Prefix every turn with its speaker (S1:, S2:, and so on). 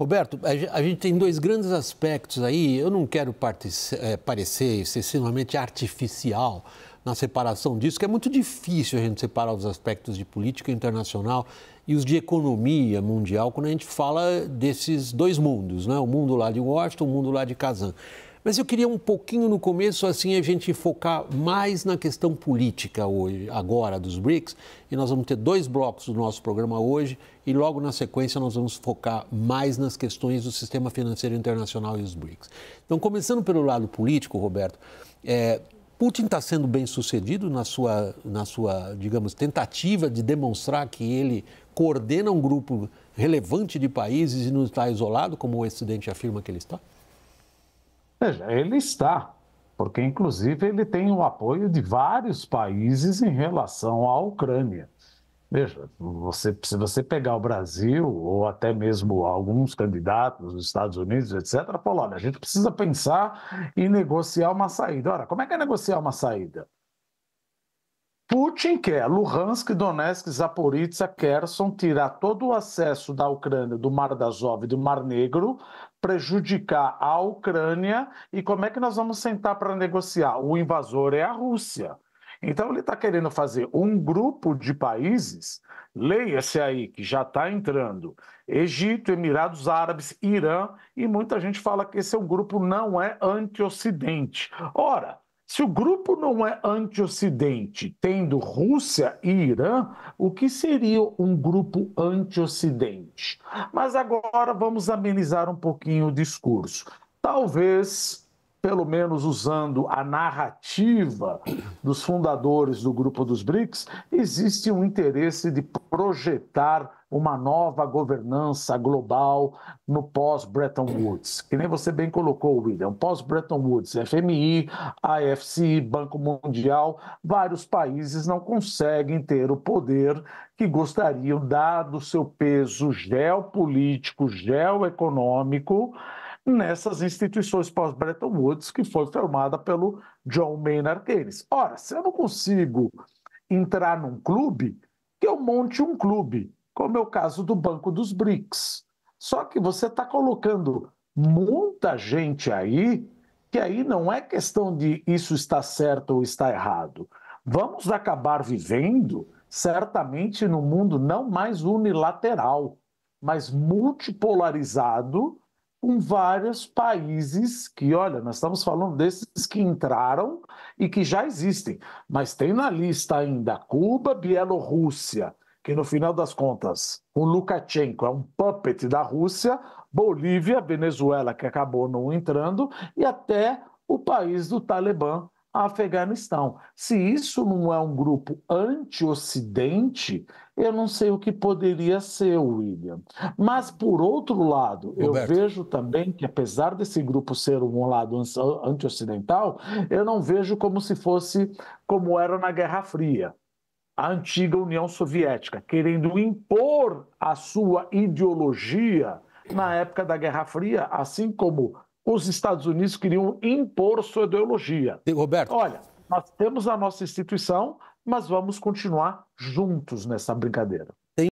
S1: Roberto, a gente tem dois grandes aspectos aí. Eu não quero eh, parecer excessivamente artificial na separação disso, que é muito difícil a gente separar os aspectos de política internacional e os de economia mundial quando a gente fala desses dois mundos, né? o mundo lá de Washington, o mundo lá de Kazan. Mas eu queria um pouquinho no começo, assim, a gente focar mais na questão política hoje, agora, dos BRICS. E nós vamos ter dois blocos do nosso programa hoje e logo na sequência nós vamos focar mais nas questões do sistema financeiro internacional e os BRICS. Então, começando pelo lado político, Roberto, é, Putin está sendo bem sucedido na sua, na sua, digamos, tentativa de demonstrar que ele coordena um grupo relevante de países e não está isolado, como o Ocidente afirma que ele está? Veja, ele está,
S2: porque inclusive ele tem o apoio de vários países em relação à Ucrânia. Veja, você, se você pegar o Brasil, ou até mesmo alguns candidatos dos Estados Unidos, etc., falou: olha, a gente precisa pensar em negociar uma saída. Ora, como é que é negociar uma saída? Putin quer Luhansk, Donetsk, Zaporizhzhia, Kherson, tirar todo o acesso da Ucrânia do Mar da Azov e do Mar Negro, prejudicar a Ucrânia. E como é que nós vamos sentar para negociar? O invasor é a Rússia. Então, ele está querendo fazer um grupo de países, leia-se aí, que já está entrando: Egito, Emirados Árabes, Irã, e muita gente fala que esse é um grupo não é anti-Ocidente. Ora, se o grupo não é anti-Ocidente, tendo Rússia e Irã, o que seria um grupo anti-Ocidente? Mas agora vamos amenizar um pouquinho o discurso. Talvez pelo menos usando a narrativa dos fundadores do grupo dos BRICS, existe um interesse de projetar uma nova governança global no pós-Bretton Woods. Que nem você bem colocou, William, pós-Bretton Woods, FMI, AFCI, Banco Mundial, vários países não conseguem ter o poder que gostariam, dado o seu peso geopolítico, geoeconômico, nessas instituições pós-Bretton Woods que foi formada pelo John Maynard Keynes. Ora, se eu não consigo entrar num clube, que eu monte um clube, como é o caso do Banco dos BRICS. Só que você está colocando muita gente aí, que aí não é questão de isso está certo ou está errado. Vamos acabar vivendo, certamente, num mundo não mais unilateral, mas multipolarizado com vários países que, olha, nós estamos falando desses que entraram e que já existem, mas tem na lista ainda Cuba, Bielorrússia, que no final das contas o Lukashenko é um puppet da Rússia, Bolívia, Venezuela, que acabou não entrando, e até o país do Talibã, Afeganistão. Se isso não é um grupo anti-Ocidente, eu não sei o que poderia ser, William. Mas, por outro lado, Roberto. eu vejo também que, apesar desse grupo ser um lado anti-ocidental, eu não vejo como se fosse como era na Guerra Fria a antiga União Soviética, querendo impor a sua ideologia na época da Guerra Fria, assim como os Estados Unidos queriam impor sua ideologia. E, Roberto. Olha, nós temos a nossa instituição, mas vamos continuar juntos nessa brincadeira.